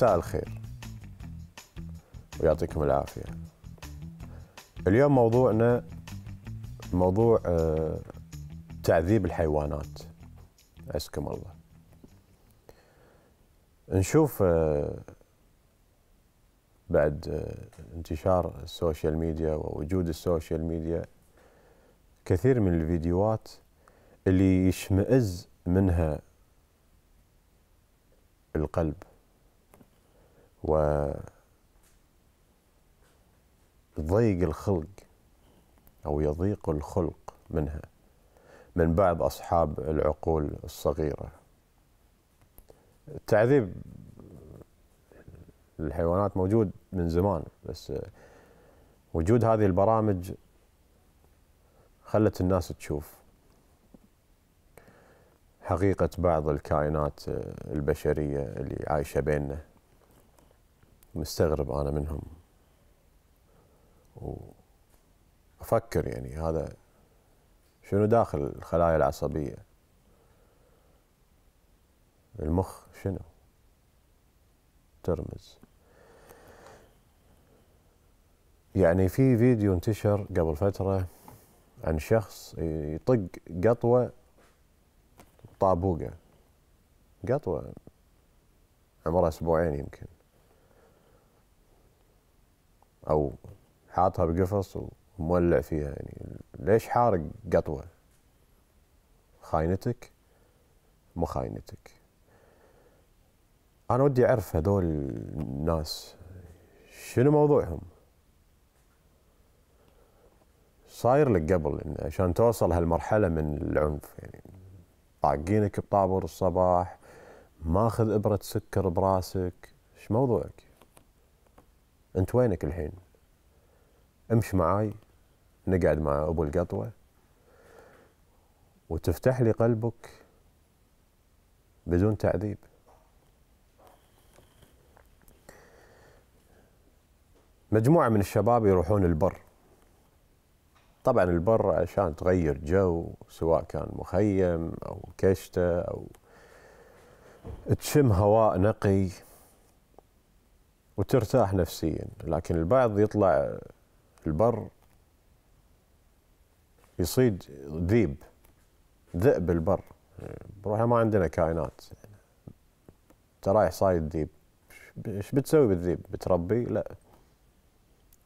مساء الخير ويعطيكم العافية اليوم موضوعنا موضوع آه، تعذيب الحيوانات أسكم الله نشوف آه، بعد آه، انتشار السوشيال ميديا ووجود السوشيال ميديا كثير من الفيديوهات اللي يشمئز منها القلب و ضيق الخلق أو يضيق الخلق منها من بعض أصحاب العقول الصغيرة التعذيب الحيوانات موجود من زمان بس وجود هذه البرامج خلت الناس تشوف حقيقة بعض الكائنات البشرية اللي عايشة بيننا مستغرب انا منهم وافكر يعني هذا شنو داخل الخلايا العصبيه المخ شنو ترمز يعني في فيديو انتشر قبل فتره عن شخص يطق قطوه طابوقه قطوه عمرها اسبوعين يمكن او حاطها بقفص ومولع فيها يعني ليش حارق قطوه خاينتك مو خاينتك انا ودي اعرف هذول الناس شنو موضوعهم صاير لك قبل إن عشان توصل هالمرحله من العنف يعني طاقينك بطابور الصباح ماخذ ابره سكر براسك ايش موضوعك انت وينك الحين امش معاي نقعد مع ابو القطوه وتفتح لي قلبك بدون تعذيب مجموعة من الشباب يروحون البر طبعا البر عشان تغير جو سواء كان مخيم أو كشتة أو تشم هواء نقي وترتاح نفسيا لكن البعض يطلع البر يصيد ذيب ذئب البر بروحه ما عندنا كائنات رايح صايد ذيب ايش بتسوي بالذيب بتربيه لا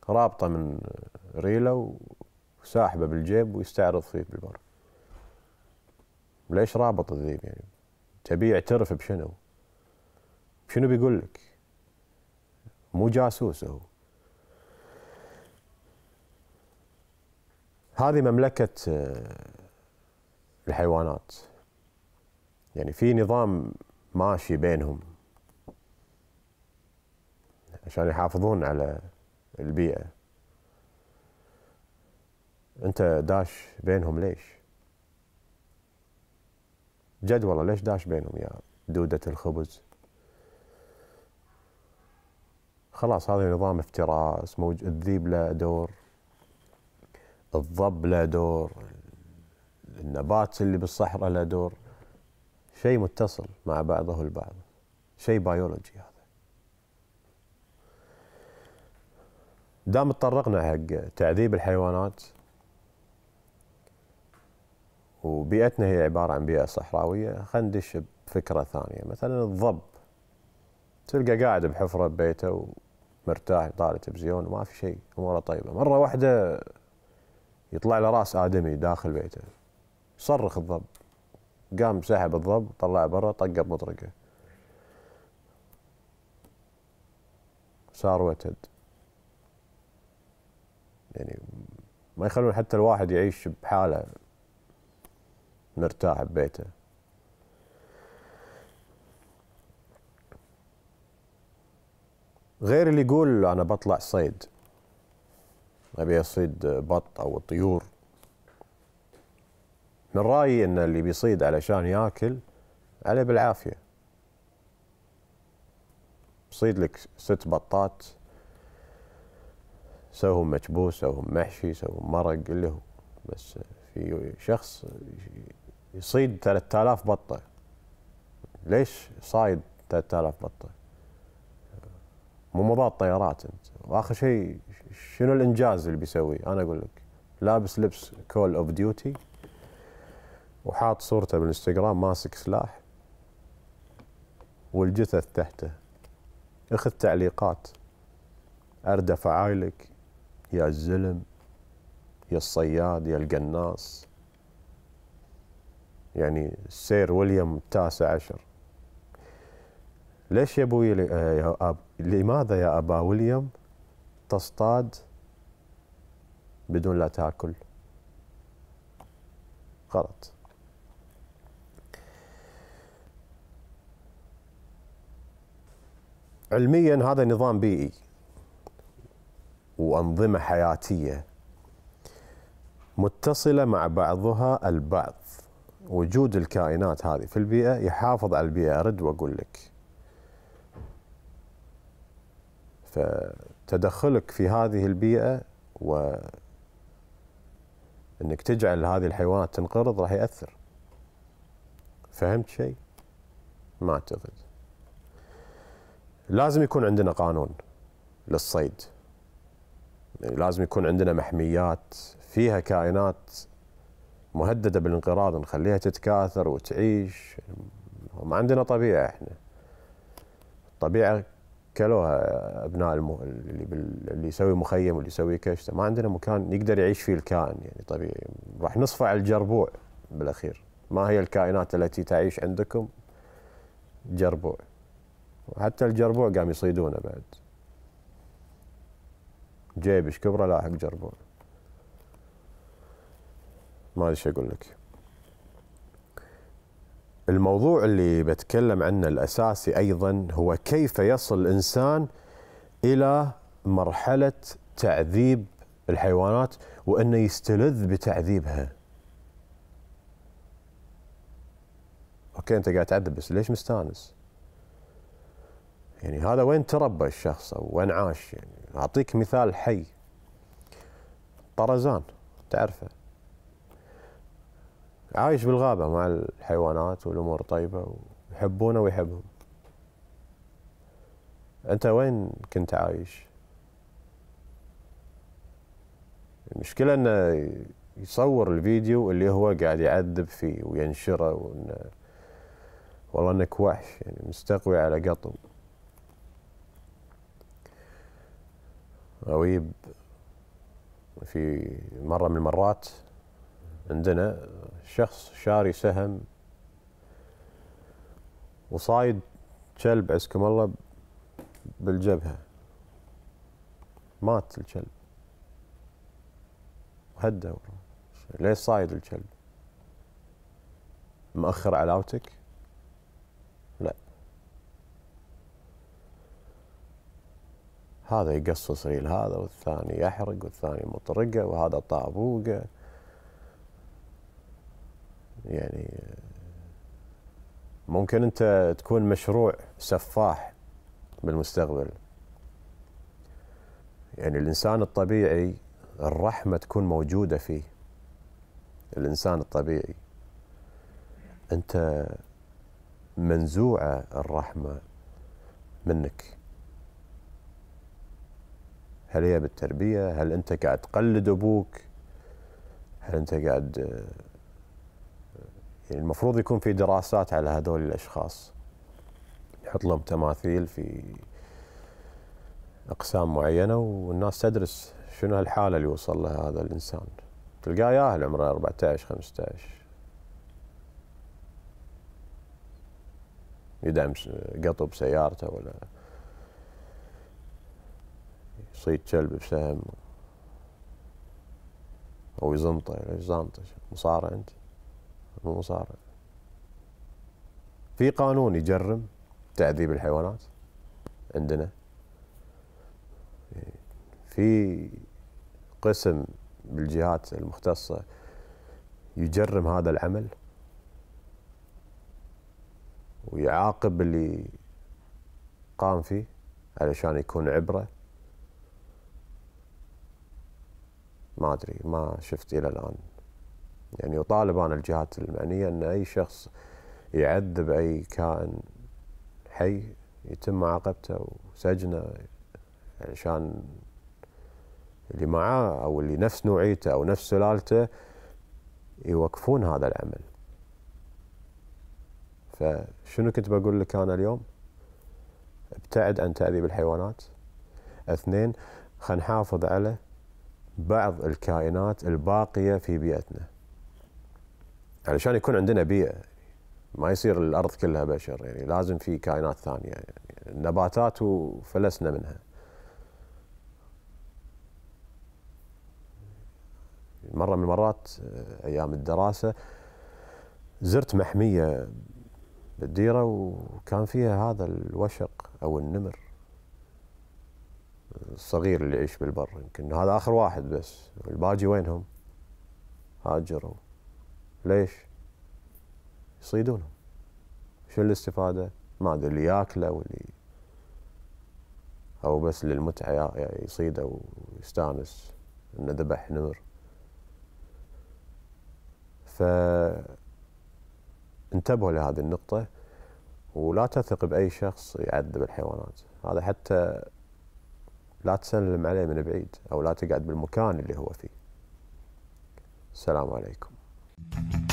رابطه من ريله وساحبه بالجيب ويستعرض فيه بالبر ليش رابط الذيب يعني تبي يعترف بشنو شنو بيقول لك مو جاسوس هو هذه مملكة آه، الحيوانات يعني في نظام ماشي بينهم عشان يحافظون على البيئة أنت داش بينهم ليش؟ جد والله ليش داش بينهم يا دودة الخبز؟ خلاص هذا نظام افتراس موج... الذيب له دور الضب له دور النبات اللي بالصحراء له دور شيء متصل مع بعضه البعض شيء بيولوجي هذا دام تطرقنا حق تعذيب الحيوانات وبيئتنا هي عبارة عن بيئة صحراوية خندش بفكرة ثانية مثلا الضب تلقى قاعد بحفره ببيته ومرتاح يطالع تلفزيون وما في شيء اموره طيبه مره واحده يطلع له راس ادمي داخل بيته صرخ الضب قام سحب الضب طلع برا طقه بمطرقه صار وتد يعني ما يخلون حتى الواحد يعيش بحاله مرتاح ببيته غير اللي يقول أنا بطلع صيد أبي أصيد بط أو طيور من رأيي أن اللي بيصيد علشان ياكل عليه بالعافية صيد لك ست بطات سوهم مكبوس سوهم محشي سوهم مرق اللي هو بس في شخص يصيد 3000 بطة ليش صايد 3000 بطة مو مضاد طيارات انت واخر شيء شنو الانجاز اللي بيسويه؟ انا اقول لك لابس لبس كول اوف ديوتي وحاط صورته بالانستغرام ماسك سلاح والجثث تحته اخذ تعليقات اردى فعايلك يا الزلم يا الصياد يا القناص يعني سير ويليام التاسع عشر ليش يا ابوي آه، يا اب لماذا يا أبا وليم تصطاد بدون لا تاكل غلط علميا هذا نظام بيئي وأنظمة حياتية متصلة مع بعضها البعض وجود الكائنات هذه في البيئة يحافظ على البيئة أرد وأقول لك فتدخلك في هذه البيئه و انك تجعل هذه الحيوانات تنقرض راح ياثر فهمت شيء؟ ما اعتقد لازم يكون عندنا قانون للصيد يعني لازم يكون عندنا محميات فيها كائنات مهدده بالانقراض نخليها تتكاثر وتعيش ما عندنا طبيعه احنا الطبيعه كلوها ابناء الم... اللي بال... اللي يسوي مخيم واللي يسوي كشته ما عندنا مكان يقدر يعيش فيه الكائن يعني طبيعي راح نصفع الجربوع بالاخير ما هي الكائنات التي تعيش عندكم جربوع وحتى الجربوع قام يصيدونه بعد جيب ايش كبره لاحق جربوع ما ادري ايش اقول لك الموضوع اللي بتكلم عنه الاساسي ايضا هو كيف يصل الانسان الى مرحله تعذيب الحيوانات وانه يستلذ بتعذيبها. اوكي انت قاعد تعذب بس ليش مستانس؟ يعني هذا وين تربى الشخص او وين عاش يعني اعطيك مثال حي طرزان تعرفه عايش بالغابة مع الحيوانات والأمور طيبة ويحبونه ويحبهم أنت وين كنت عايش؟ المشكلة أنه يصور الفيديو اللي هو قاعد يعذب فيه وينشره وأنه والله أنك وحش يعني مستقوي على قطو غويب في مرة من المرات عندنا شخص شاري سهم وصايد كلب عزكم الله بالجبهة مات الكلب هدى ليش صايد الكلب مأخر علاوتك لا هذا يقصص ريل هذا والثاني يحرق والثاني مطرقه وهذا طابوقه يعني ممكن انت تكون مشروع سفاح بالمستقبل يعني الانسان الطبيعي الرحمه تكون موجوده فيه الانسان الطبيعي انت منزوعه الرحمه منك هل هي بالتربيه هل انت قاعد تقلد ابوك هل انت قاعد يعني المفروض يكون في دراسات على هذول الاشخاص يحط لهم تماثيل في اقسام معينه والناس تدرس شنو الحاله اللي وصل لها هذا الانسان تلقاه ياهل عمره 14 15 يدعم قطو بسيارته ولا يصيد كلب بسهم او يزنطه يزنطه مصارع انت من مصارع في قانون يجرم تعذيب الحيوانات عندنا في قسم بالجهات المختصة يجرم هذا العمل ويعاقب اللي قام فيه علشان يكون عبرة ما أدري ما شفت إلى الآن يعني يطالب أنا الجهات المعنية أن أي شخص يعذب أي كائن حي يتم معاقبته وسجنه علشان اللي معاه أو اللي نفس نوعيته أو نفس سلالته يوقفون هذا العمل فشنو كنت بقول لك أنا اليوم ابتعد عن تعذيب الحيوانات اثنين خلينا نحافظ على بعض الكائنات الباقية في بيئتنا علشان يعني يكون عندنا بيئه ما يصير الارض كلها بشر يعني لازم في كائنات ثانيه يعني النباتات وفلسنا منها مره من المرات آه، ايام الدراسه زرت محميه بالديره وكان فيها هذا الوشق او النمر آه، الصغير اللي يعيش بالبر يمكن هذا اخر واحد بس الباقي وينهم هاجروا ليش؟ يصيدونهم شنو الاستفادة؟ ما أدري اللي ياكله واللي أو بس للمتعة يصيده ويستانس إنه ذبح نمر فانتبهوا لهذه النقطة ولا تثق بأي شخص يعذب الحيوانات هذا حتى لا تسلم عليه من بعيد أو لا تقعد بالمكان اللي هو فيه السلام عليكم Thank you.